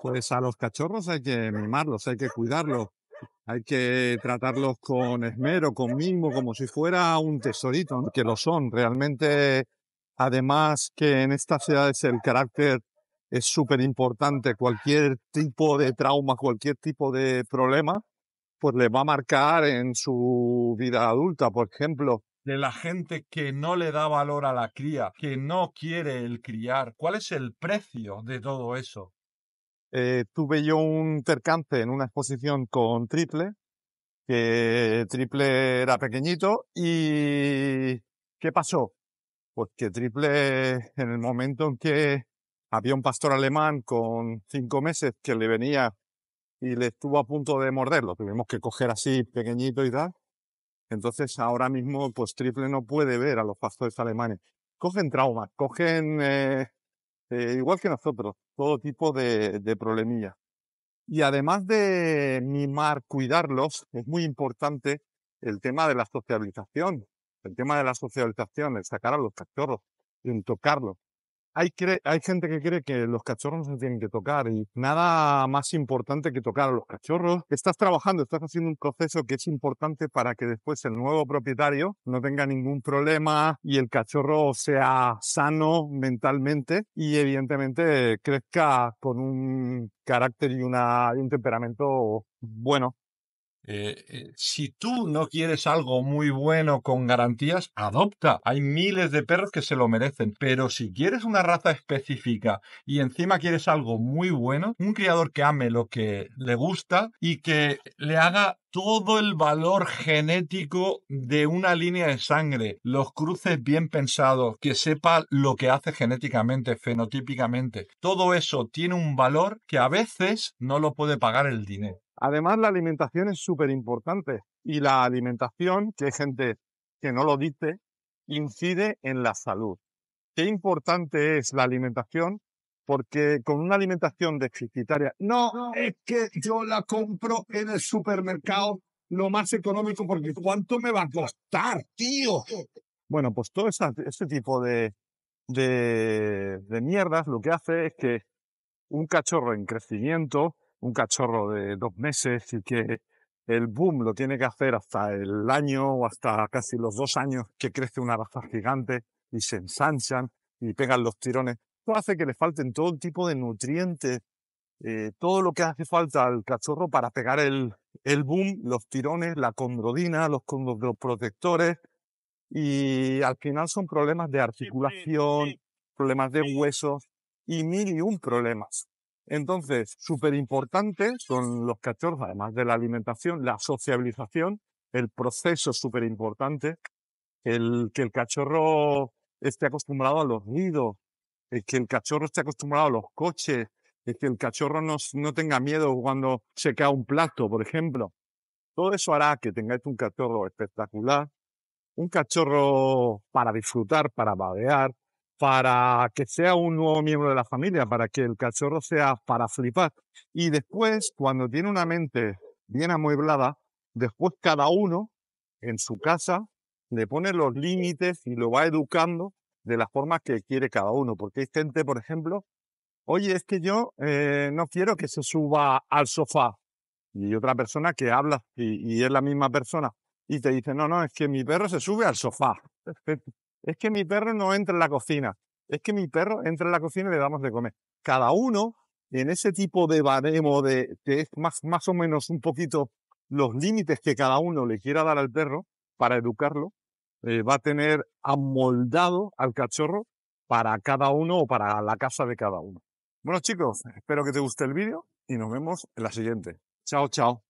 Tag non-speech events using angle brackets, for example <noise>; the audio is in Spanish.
pues a los cachorros hay que mimarlos, hay que cuidarlos, hay que tratarlos con esmero, con mimo, como si fuera un tesorito, que lo son. Realmente, además que en estas ciudades el carácter es súper importante, cualquier tipo de trauma, cualquier tipo de problema, pues le va a marcar en su vida adulta, por ejemplo de la gente que no le da valor a la cría, que no quiere el criar. ¿Cuál es el precio de todo eso? Eh, tuve yo un percance en una exposición con Triple, que Triple era pequeñito y ¿qué pasó? Pues que Triple, en el momento en que había un pastor alemán con cinco meses que le venía y le estuvo a punto de morderlo, tuvimos que coger así pequeñito y tal. Entonces ahora mismo pues Triple no puede ver a los pastores alemanes. Cogen traumas, cogen eh, eh igual que nosotros todo tipo de, de Y además de mimar, cuidarlos, es muy importante el tema de la socialización, el tema de la socialización, el sacar a los factores, el tocarlos, hay, gente que cree que los cachorros no se tienen que tocar y nada más importante que tocar a los cachorros. Estás trabajando, estás haciendo un proceso que es importante para que después el nuevo propietario no tenga ningún problema y el cachorro sea sano mentalmente y evidentemente crezca con un carácter y, una, y un temperamento bueno eh, eh, si tú no quieres algo muy bueno con garantías, adopta. Hay miles de perros que se lo merecen. Pero si quieres una raza específica y encima quieres algo muy bueno, un criador que ame lo que le gusta y que le haga todo el valor genético de una línea de sangre, los cruces bien pensados, que sepa lo que hace genéticamente, fenotípicamente, todo eso tiene un valor que a veces no lo puede pagar el dinero. Además, la alimentación es súper importante y la alimentación, que hay gente que no lo dice, incide en la salud. Qué importante es la alimentación, porque con una alimentación deficitaria, no, es que yo la compro en el supermercado lo más económico, porque ¿cuánto me va a costar, tío? Bueno, pues todo ese tipo de, de mierdas lo que hace es que un cachorro en crecimiento un cachorro de dos meses y que el boom lo tiene que hacer hasta el año o hasta casi los dos años que crece una raza gigante y se ensanchan y pegan los tirones. Esto hace que le falten todo tipo de nutrientes, eh, todo lo que hace falta al cachorro para pegar el, boom, los tirones, la condrodina, los, los y al final son problemas de articulación, problemas de huesos y mil y un problemas. Entonces, súper importante son los cachorros, además de la alimentación, la sociabilización, el proceso súper importante, el que el cachorro esté acostumbrado a los nidos, el que el cachorro esté acostumbrado a los coches, el que el cachorro no, tenga miedo cuando se cae un plato, por ejemplo. Todo eso hará que tengáis un cachorro espectacular, un cachorro para disfrutar, para badear, para que sea un nuevo miembro de la familia, para que el cachorro sea para flipar. Y después, cuando tiene una mente bien amueblada, después cada uno en su casa le pone los límites y lo va educando de la forma que quiere cada uno. Porque hay gente, por ejemplo, oye, es que yo eh, no quiero que se suba al sofá. Y otra persona que habla y, y es la misma persona y te dice, no, no, es que mi perro se sube al sofá. <laughs> es que mi perro no entra en la cocina, es que mi perro entra en la cocina y le damos de comer. Cada uno en ese tipo de baremo de que es más, más o menos un poquito los límites que cada uno le quiera dar al perro para educarlo, eh, va a tener amoldado al cachorro para cada uno o para la casa de cada uno. Bueno chicos, espero que te guste el vídeo y nos vemos en la siguiente. Chao, chao.